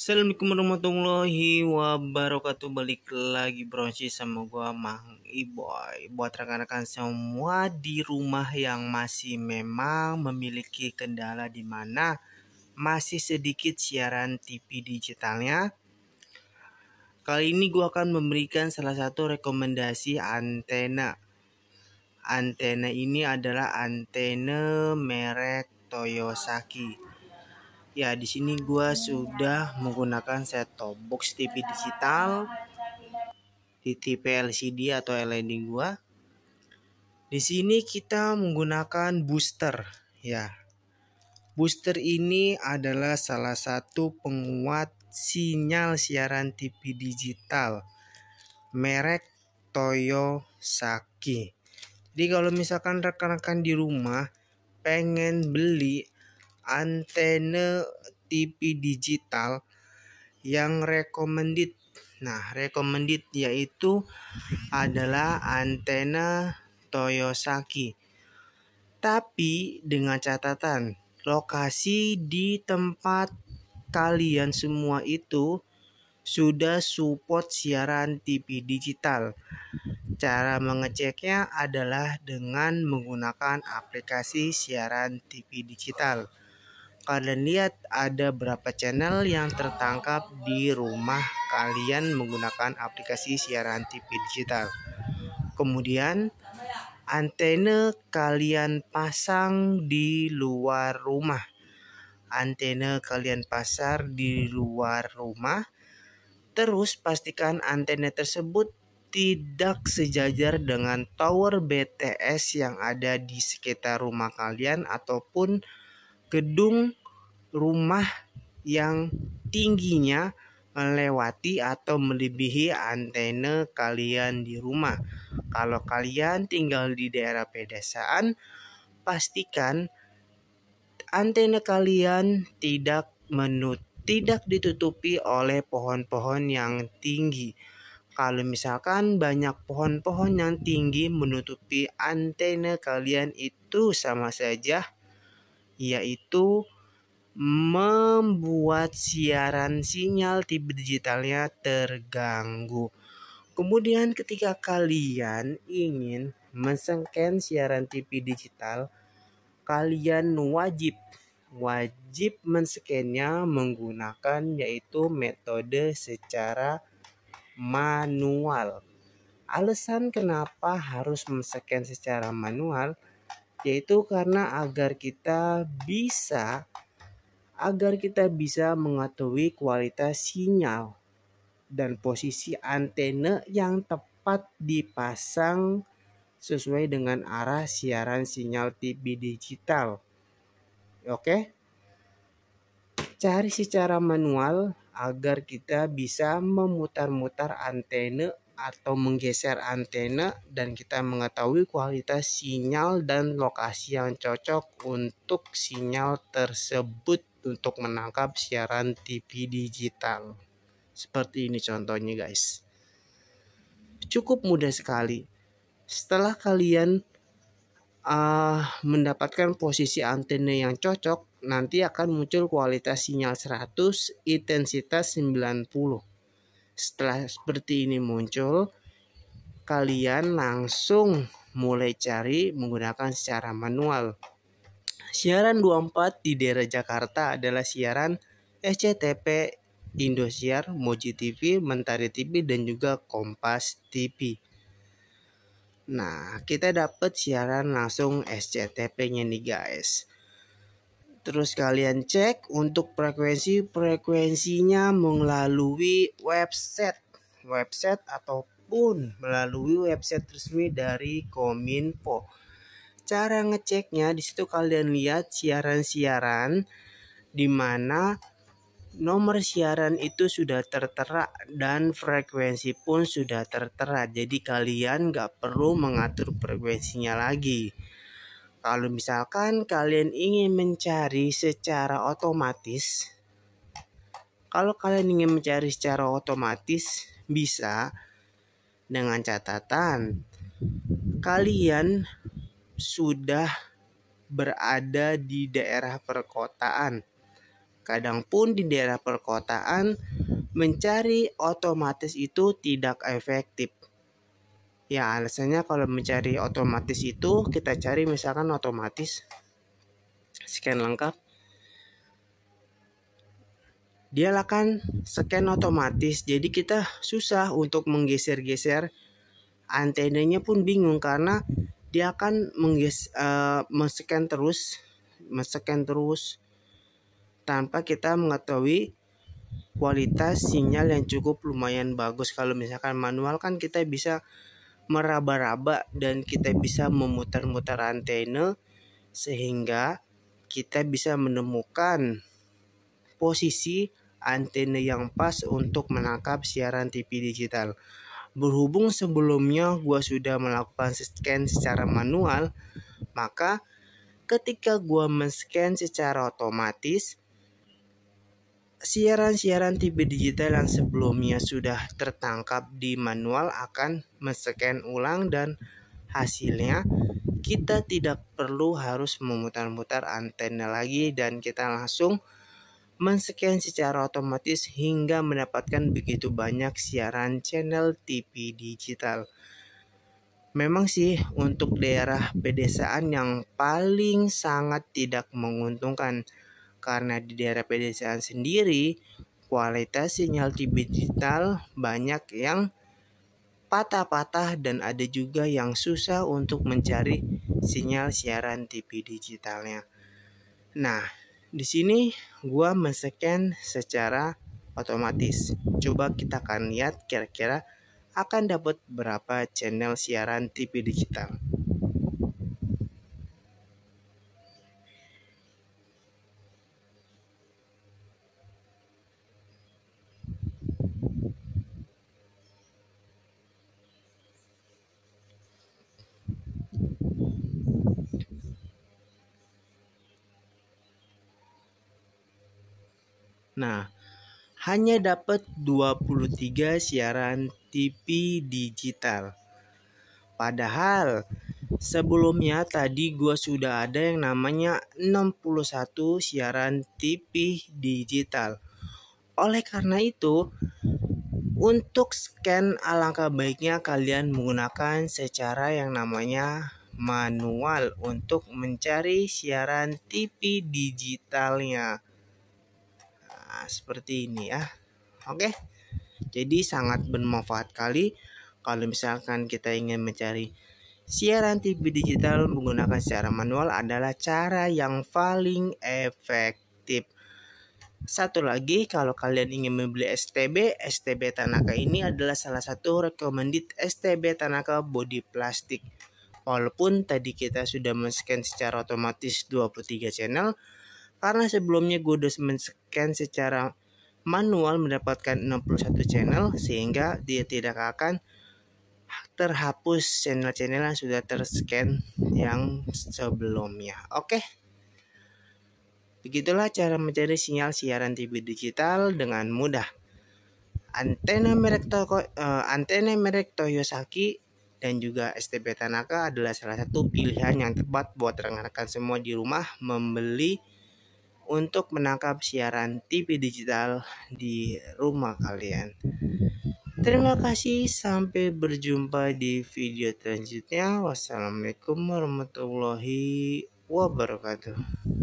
Assalamualaikum warahmatullahi wabarakatuh Balik lagi bro sama gue Mang Iboy Buat rekan-rekan semua di rumah yang masih memang memiliki kendala di mana Masih sedikit siaran TV digitalnya Kali ini gue akan memberikan salah satu rekomendasi antena Antena ini adalah antena merek Toyosaki ya di sini gua sudah menggunakan set top box TV digital di TV LCD atau LED gua di sini kita menggunakan booster ya booster ini adalah salah satu penguat sinyal siaran TV digital merek Toyosaki jadi kalau misalkan rekan-rekan di rumah pengen beli antena TV digital yang recommended. Nah, recommended yaitu adalah antena Toyosaki. Tapi dengan catatan, lokasi di tempat kalian semua itu sudah support siaran TV digital. Cara mengeceknya adalah dengan menggunakan aplikasi siaran TV digital kalian lihat ada berapa channel yang tertangkap di rumah kalian menggunakan aplikasi siaran TV digital. Kemudian antena kalian pasang di luar rumah. Antena kalian pasar di luar rumah. Terus pastikan antena tersebut tidak sejajar dengan tower BTS yang ada di sekitar rumah kalian ataupun gedung rumah yang tingginya melewati atau melebihi antena kalian di rumah. Kalau kalian tinggal di daerah pedesaan, pastikan antena kalian tidak menut tidak ditutupi oleh pohon-pohon yang tinggi. Kalau misalkan banyak pohon-pohon yang tinggi menutupi antena kalian itu sama saja yaitu membuat siaran sinyal TV digitalnya terganggu. Kemudian ketika kalian ingin mensengken siaran TV digital, kalian wajib wajib mensekennya menggunakan yaitu metode secara manual. Alasan kenapa harus mensekan secara manual yaitu karena agar kita bisa agar kita bisa mengetahui kualitas sinyal dan posisi antena yang tepat dipasang sesuai dengan arah siaran sinyal TV digital. Oke. Cari secara manual agar kita bisa memutar-mutar antena atau menggeser antena dan kita mengetahui kualitas sinyal dan lokasi yang cocok untuk sinyal tersebut untuk menangkap siaran TV digital. Seperti ini contohnya guys. Cukup mudah sekali. Setelah kalian uh, mendapatkan posisi antena yang cocok, nanti akan muncul kualitas sinyal 100, intensitas 90 setelah seperti ini muncul, kalian langsung mulai cari menggunakan secara manual. Siaran 24 di daerah Jakarta adalah siaran SCTP, Indosiar, Moji TV, Mentari TV, dan juga Kompas TV. Nah, kita dapat siaran langsung SCTP-nya nih guys. Terus kalian cek untuk frekuensi-frekuensinya melalui website website ataupun melalui website resmi dari Kominfo. Cara ngeceknya di situ kalian lihat siaran-siaran di mana nomor siaran itu sudah tertera dan frekuensi pun sudah tertera jadi kalian nggak perlu mengatur frekuensinya lagi kalau misalkan kalian ingin mencari secara otomatis, kalau kalian ingin mencari secara otomatis bisa dengan catatan kalian sudah berada di daerah perkotaan. Kadang pun di daerah perkotaan mencari otomatis itu tidak efektif ya alasannya kalau mencari otomatis itu kita cari misalkan otomatis scan lengkap dia akan scan otomatis jadi kita susah untuk menggeser-geser antenanya pun bingung karena dia akan mengges uh, eh, scan terus men terus tanpa kita mengetahui kualitas sinyal yang cukup lumayan bagus kalau misalkan manual kan kita bisa meraba-raba dan kita bisa memutar-mutar antena sehingga kita bisa menemukan posisi antena yang pas untuk menangkap siaran TV digital. Berhubung sebelumnya gua sudah melakukan scan secara manual, maka ketika gua men-scan secara otomatis, siaran-siaran TV digital yang sebelumnya sudah tertangkap di manual akan men ulang dan hasilnya kita tidak perlu harus memutar-mutar antena lagi dan kita langsung men-scan secara otomatis hingga mendapatkan begitu banyak siaran channel TV digital. Memang sih untuk daerah pedesaan yang paling sangat tidak menguntungkan karena di daerah pedesaan sendiri, kualitas sinyal TV digital banyak yang patah-patah dan ada juga yang susah untuk mencari sinyal siaran TV digitalnya. Nah, di sini gua men-scan secara otomatis. Coba kita akan lihat kira-kira akan dapat berapa channel siaran TV digital. Nah, hanya dapat 23 siaran TV digital. Padahal sebelumnya tadi gua sudah ada yang namanya 61 siaran TV digital. Oleh karena itu, untuk scan alangkah baiknya kalian menggunakan secara yang namanya manual untuk mencari siaran TV digitalnya. Nah, seperti ini ya. Oke. Jadi sangat bermanfaat kali kalau misalkan kita ingin mencari siaran TV digital menggunakan secara manual adalah cara yang paling efektif. Satu lagi, kalau kalian ingin membeli STB, STB Tanaka ini adalah salah satu recommended STB Tanaka body plastik. Walaupun tadi kita sudah men-scan secara otomatis 23 channel, karena sebelumnya gue udah men-scan secara manual mendapatkan 61 channel sehingga dia tidak akan terhapus channel-channel yang sudah terscan yang sebelumnya. Oke. Begitulah cara mencari sinyal siaran TV digital dengan mudah. Antena merek Toko, uh, antena merek Toyosaki dan juga STB Tanaka adalah salah satu pilihan yang tepat buat rekan-rekan semua di rumah membeli untuk menangkap siaran TV digital di rumah kalian. Terima kasih, sampai berjumpa di video selanjutnya. Wassalamualaikum warahmatullahi wabarakatuh.